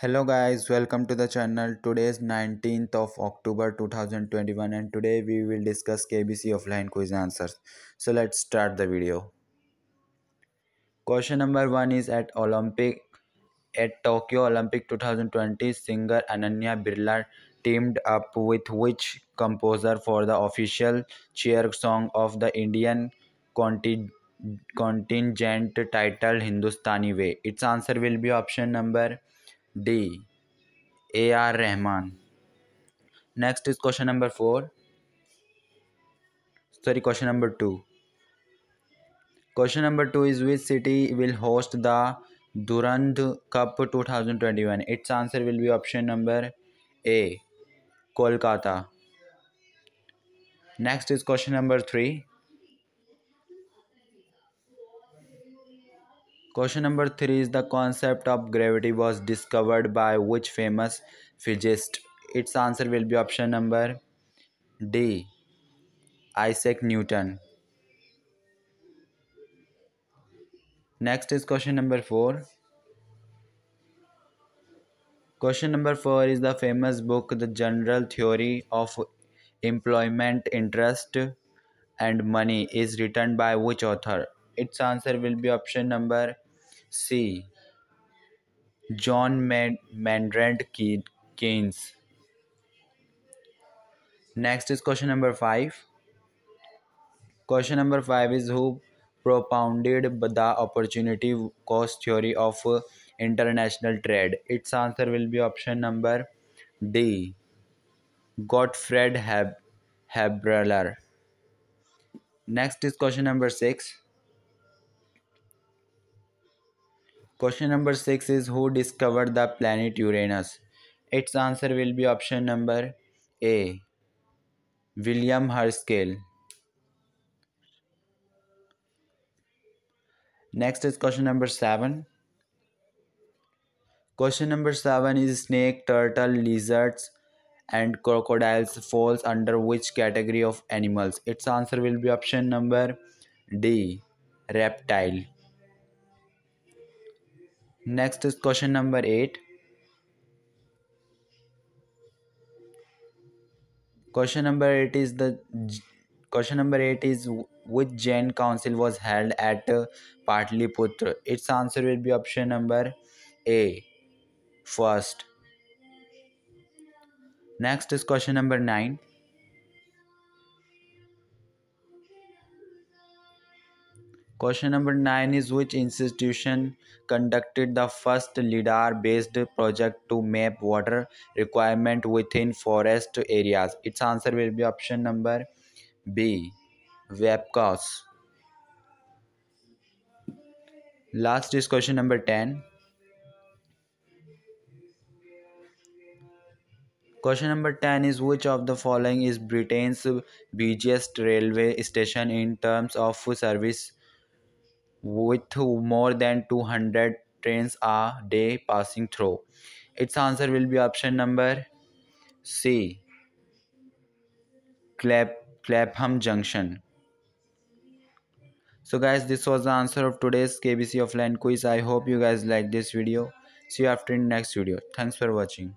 hello guys welcome to the channel today is 19th of october 2021 and today we will discuss kbc offline quiz answers so let's start the video question number one is at olympic at tokyo olympic 2020 singer ananya birla teamed up with which composer for the official cheer song of the indian contingent contingent titled hindustani way its answer will be option number D A R Rahman next is question number four sorry question number two question number two is which city will host the Durand Cup 2021 it's answer will be option number A Kolkata next is question number three Question number 3 is the concept of gravity was discovered by which famous physicist? Its answer will be option number D. Isaac Newton. Next is question number 4. Question number 4 is the famous book The General Theory of Employment, Interest and Money is written by which author? Its answer will be option number C John Maynard Keynes next is question number five question number five is who propounded the opportunity cost theory of international trade it's answer will be option number D Gottfried Haberler next is question number six Question number 6 is who discovered the planet Uranus? Its answer will be option number A. William Herschel. Next is question number 7. Question number 7 is snake, turtle, lizards and crocodiles falls under which category of animals? Its answer will be option number D. Reptile. Next is question number 8. Question number 8 is the question number 8 is which Jain council was held at uh, Patliputra? Its answer will be option number A. First. Next is question number 9. Question number 9 is which institution conducted the first LIDAR based project to map water requirement within forest areas? Its answer will be option number B. Webcos. Last is question number 10. Question number 10 is which of the following is Britain's busiest railway station in terms of service with more than 200 trains a day passing through? Its answer will be option number C. Clap, Clapham Junction. So guys, this was the answer of today's KBC offline quiz. I hope you guys like this video. See you after in next video. Thanks for watching.